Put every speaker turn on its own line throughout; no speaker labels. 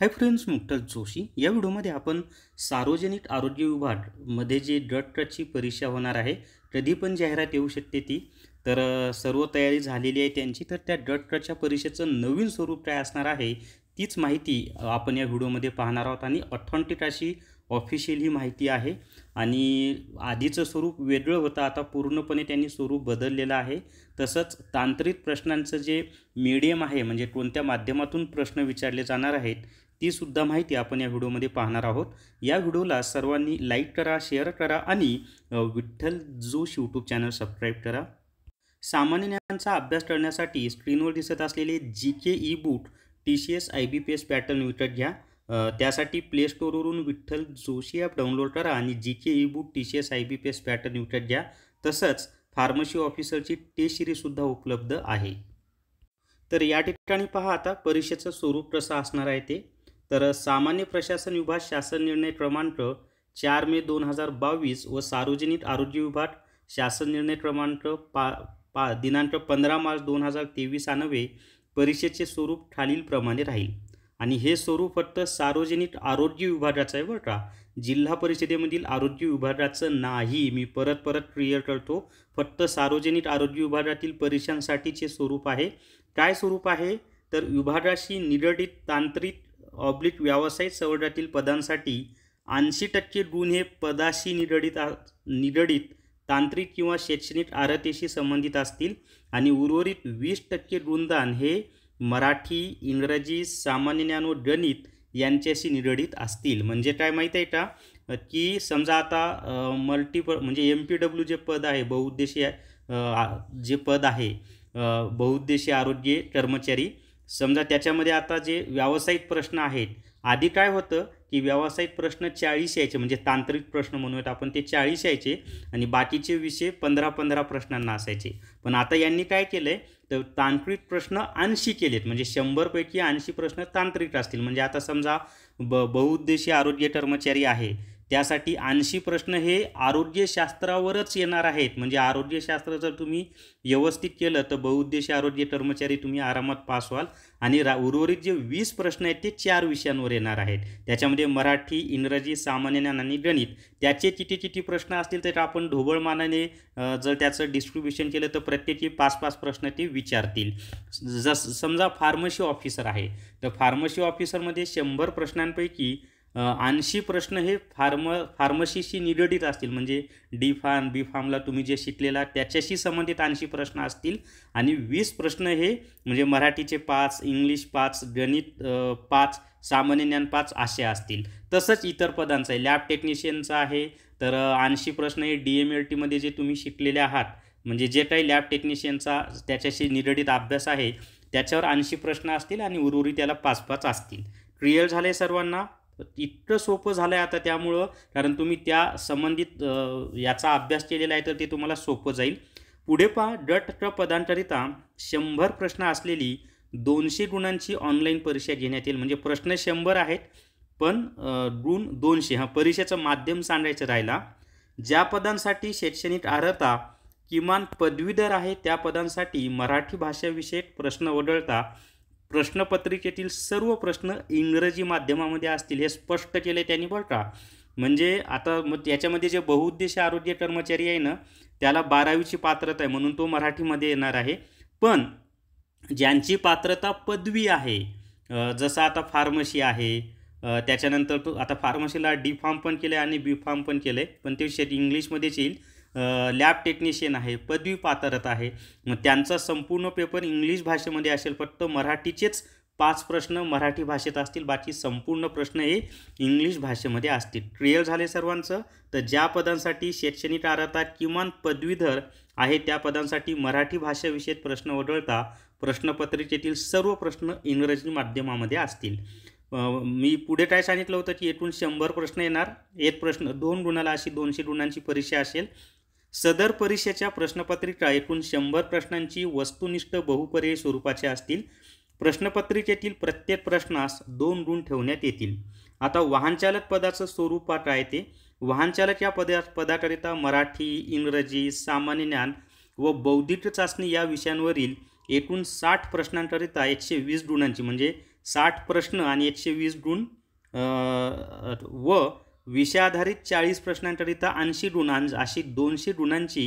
hi friends मुक्ताज Joshi या व्हिडिओमध्ये आपण सार्वजनिक आरोग्य विभागमध्ये जे ड्रग ट्रकची परीक्षा होणार आहे कधी पण जाहिरात येऊ शकते ती तर सर्व तयारी झालेली आहे त्यांची तर त्या ड्रग ट्रकच्या परीक्षेचं नवीन स्वरूप काय असणार आहे तीच माहिती आपण या व्हिडिओमध्ये पाहणार आहोत आणि ऑथॉन्टिक अशी ऑफिशियल ही माहिती आहे आणि आधीचं स्वरूप वेगळं होतं आता पूर्णपणे त्यांनी स्वरूप बदललेलं आहे तसंच तांत्रिक प्रश्नांचं जे मीडियम आहे म्हणजे कोणत्या माध्यमातून प्रश्न विचारले जाणार आहेत तीसुद्धा माहिती आपण या व्हिडिओमध्ये पाहणार आहोत या व्हिडिओला सर्वांनी लाईक करा शेअर करा आणि Vitthal Joshi YouTube channel subscribe करा सामान्य ज्ञानांचा अभ्यास करण्यासाठी स्क्रीनवर दिसत असलेले G K E book T C S I B P S pattern विकत घ्या त्यासाठी प्ले स्टोरवरून विठ्ठल जोशी ॲप डाउनलोड करा आणि G K E book T C S I B P S pattern विकत घ्या तसंच फार्मसी ऑफिसरची टे सिरीजसुद्धा उपलब्ध आहे तर या ठिकाणी पहा आता परीक्षेचं स्वरूप कसं असणार आहे ते तर सामान्य प्रशासन विभाग शासन निर्णय क्रमांक चार मे दोन हजार बावीस व सार्वजनिक आरोग्य विभाग शासन निर्णय क्रमांक पा पा दिनांक पंधरा मार्च दोन हजार तेवीस आनवे परीक्षेचे स्वरूप खालीलप्रमाणे राहील आणि हे स्वरूप फक्त सार्वजनिक आरोग्य विभागाचं आहे बरं का जिल्हा परिषदेमधील आरोग्य विभागाचं नाही मी परत परत क्लिअर करतो फक्त सार्वजनिक आरोग्य विभागातील परीक्षांसाठीचे स्वरूप आहे काय स्वरूप आहे तर विभागाशी निगडित तांत्रिक ऑब्लिक व्यावसायिक संवर्गातील पदांसाठी ऐंशी टक्के गुण हे पदाशी निगडित निगडित तांत्रिक किंवा शैक्षणिक आरतीशी संबंधित असतील आणि उर्वरित वीस टक्के गुणदान हे मराठी इंग्रजी सामान्य ज्ञान व गणित यांच्याशी निगडित असतील म्हणजे काय माहीत आहे का की समजा आता मल्टीप म्हणजे एम पी डब्ल्यू जे पद आहे बहुउद्देशीय जे पद आहे बहुउद्देशीय आरोग्य कर्मचारी समजा त्याच्यामध्ये आता जे व्यावसायिक प्रश्न आहेत आधी काय होतं की व्यावसायिक प्रश्न चाळीस यायचे म्हणजे तांत्रिक प्रश्न म्हणूयात आपण ते चाळीस यायचे आणि बाकीचे विषय पंधरा पंधरा प्रश्नांना असायचे पण आता यांनी काय केलं आहे तर तांत्रिक प्रश्न ऐंशी केलेत म्हणजे शंभरपैकी ऐंशी प्रश्न तांत्रिक असतील म्हणजे आता समजा ब बहुउद्देशीय आरोग्य कर्मचारी आहे त्यासाठी ऐंशी प्रश्न हे आरोग्यशास्त्रावरच येणार आहेत म्हणजे आरोग्यशास्त्र जर तुम्ही व्यवस्थित केलं तर बहुउद्देशीय आरोग्य कर्मचारी तुम्ही आरामात पास व्हाल आणि रा उर्वरित जे वीस प्रश्न आहेत ते चार विषयांवर येणार आहेत त्याच्यामध्ये मराठी इंग्रजी सामान्य ज्ञान आणि गणित त्याचे किती किती प्रश्न असतील तर आपण ढोबळमानाने जर त्याचं डिस्ट्रीब्युशन केलं तर प्रत्येकी पाच पाच प्रश्न ते विचारतील जस समजा फार्मसी ऑफिसर आहे तर फार्मसी ऑफिसरमध्ये शंभर प्रश्नांपैकी ऐंशी प्रश्न हे फार्म फार्मसीशी निगडित असतील म्हणजे डी फार्म बी फार्मला तुम्ही जे शिकलेला त्याच्याशी संबंधित ऐंशी प्रश्न असतील आणि वीस प्रश्न हे म्हणजे मराठीचे पाच इंग्लिश पाच गणित पाच सामान्य ज्ञान पाच असे असतील तसंच इतर पदांचं आहे लॅब टेक्निशियनचा आहे तर ऐंशी प्रश्न हे डी एम एल टीमध्ये जे तुम्ही शिकलेले आहात म्हणजे जे काही लॅब टेक्निशियनचा त्याच्याशी निगडित अभ्यास आहे त्याच्यावर ऐंशी प्रश्न असतील आणि उर्वरित त्याला पाच पाच असतील क्लिअर झाले सर्वांना इतकं सोपं झालं आहे आता त्यामुळं कारण तुम्ही त्या संबंधित याचा अभ्यास केलेला आहे तर ते तुम्हाला सोपं जाईल पुढे पहा डट क पदांकरिता शंभर प्रश्न असलेली दोनशे गुणांची ऑनलाईन परीक्षा घेण्यात येईल म्हणजे प्रश्न शंभर आहेत पण गुण दोनशे हा परीक्षेचं माध्यम सांगायचं राहिला ज्या पदांसाठी शैक्षणिक अर्हता किमान पदवीधर आहे त्या पदांसाठी मराठी भाषाविषयक प्रश्न वगळता प्रश्नपत्रिकेतील सर्व प्रश्न इंग्रजी माध्यमामध्ये असतील हे स्पष्ट केले त्यांनी बरं का म्हणजे आता मग याच्यामध्ये जे बहुउद्देशीय आरोग्य कर्मचारी आहे ना त्याला बारावीची पात्रता आहे म्हणून तो मराठीमध्ये येणार आहे पण ज्यांची पात्रता पदवी आहे जसं आता फार्मसी आहे त्याच्यानंतर तो आता फार्मसीला डी फार्म पण केलं आहे आणि बी फार्म पण केलं आहे पण ते शेट इंग्लिशमध्येच येईल लॅब टेक्निशियन आहे पदवी पात्रता आहे मग त्यांचा संपूर्ण पेपर इंग्लिश भाषेमध्ये असेल फक्त मराठीचेच पाच प्रश्न मराठी भाषेत असतील बाकी संपूर्ण प्रश्न हे इंग्लिश भाषेमध्ये असतील क्लिअर झाले सर्वांचं तर ज्या पदांसाठी शैक्षणिक अर्हता किमान पदवीधर आहे त्या पदांसाठी मराठी भाषेविषयी प्रश्न वगळता प्रश्नपत्रिकेतील सर्व प्रश्न इंग्रजी माध्यमामध्ये असतील मी पुढे काय सांगितलं होतं की एकूण शंभर प्रश्न येणार एक प्रश्न दोन गुणाला अशी दोनशे गुणांची परीक्षा असेल सदर परीक्षेच्या प्रश्नपत्रिका एकूण शंभर प्रश्नांची वस्तुनिष्ठ बहुपर्यायी स्वरूपाचे असतील प्रश्नपत्रिकेतील प्रत्येक प्रश्नास दोन गुण ठेवण्यात येतील आता वाहनचालक पदाचं स्वरूप पाठ आहे ते वाहनचालक या पदा पदाकरिता मराठी इंग्रजी सामान्य ज्ञान व बौद्धिक चाचणी या विषयांवरील एकूण साठ प्रश्नांकरिता एकशे वीस गुणांची म्हणजे साठ प्रश्न आणि एकशे वीस गुण व विषयाधारित चाळीस प्रश्नांकरिता ऐंशी ऋणां अशी दोनशे गुणांची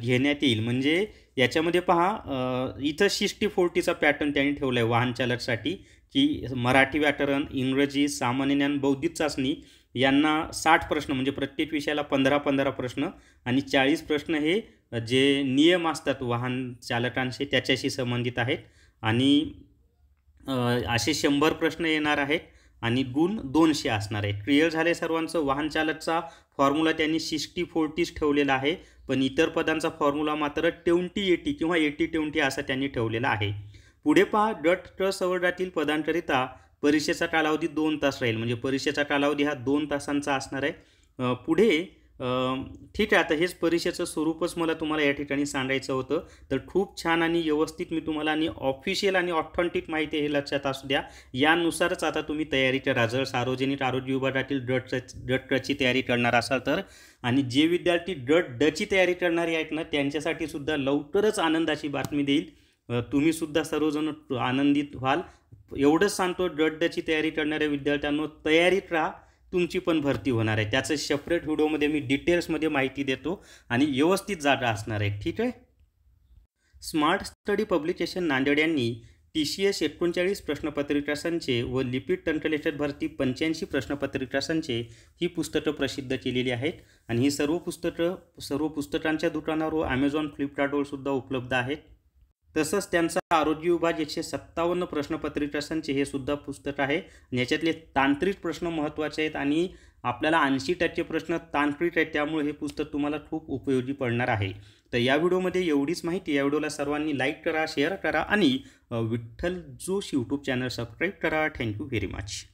घेण्यात येईल म्हणजे याच्यामध्ये पहा इथं सिक्स्टी फोर्टीचा पॅटर्न त्यांनी ठेवला आहे वाहन चालकसाठी की मराठी व्याकरण इंग्रजी सामान्य ज्ञान बौद्धिक चाचणी यांना साठ प्रश्न म्हणजे प्रत्येक विषयाला पंधरा पंधरा प्रश्न आणि चाळीस प्रश्न हे जे नियम असतात वाहन चालकांशी त्याच्याशी संबंधित आहेत आणि असे शंभर प्रश्न येणार आहेत आणि गुण दोनशे असणार आहे क्लिअर झाले सर्वांचं वाहन चालकचा फॉर्म्युला त्यांनी सिक्स्टी फोर्टीच ठेवलेला आहे पण इतर पदांचा फॉर्म्युला मात्र ट्वेंटी एटी किंवा एटी ट्वेंटी असा त्यांनी ठेवलेला आहे पुढे पहा गट ट सवर्गातील पदांकरिता परीक्षेचा कालावधी दोन तास राहील म्हणजे परीक्षेचा कालावधी हा दोन तासांचा असणार आहे पुढे ठीक आहे आता हेच परीक्षेचं स्वरूपच मला तुम्हाला या ठिकाणी सांगायचं होतं तर खूप छान आणि व्यवस्थित मी तुम्हाला आणि ऑफिशियल आणि ऑथेंटिक माहिती हे लक्षात असू द्या यानुसारच आता तुम्ही तयारी करा जर सार्वजनिक आरोग्य विभागातील डट ट्रची तयारी करणार असाल तर आणि जे विद्यार्थी डट डची तयारी करणारे आहेत ना त्यांच्यासाठी सुद्धा लवकरच आनंदाची बातमी देईल तुम्हीसुद्धा सर्वजण आनंदित व्हाल एवढंच सांगतो डट डची तयारी करणाऱ्या विद्यार्थ्यांनो तयारीत राहा तुमची पण भरती होणार आहे त्याचं सेपरेट व्हिडिओमध्ये मी डिटेल्समध्ये माहिती देतो आणि व्यवस्थित जागा असणार आहे ठीक आहे स्मार्ट स्टडी पब्लिकेशन नांदेड यांनी टी सी एस एकोणचाळीस प्रश्नपत्रिका संचे व लिपिड टंटलेटर भरती पंच्याऐंशी प्रश्नपत्रिका संचे ही पुस्तकं प्रसिद्ध केलेली आहेत आणि ही सर्व पुस्तकं सर्व पुस्तकांच्या दुकानावर व ॲमेझॉन फ्लिपकार्टवर सुद्धा उपलब्ध आहेत तसंच त्यांचा आरोग्य विभाग एकशे सत्तावन्न प्रश्नपत्रिका संच हे सुद्धा पुस्तक आहे आणि तांत्रिक प्रश्न महत्त्वाचे आहेत आणि आपल्याला ऐंशी टक्के प्रश्न तांत्रिक आहेत त्यामुळे हे पुस्तक तुम्हाला खूप उपयोगी पडणार आहे तर या व्हिडिओमध्ये एवढीच माहिती या व्हिडिओला सर्वांनी लाईक करा शेअर करा आणि Vitthal Joshi YouTube channel subscribe करा थँक्यू व्हेरी मच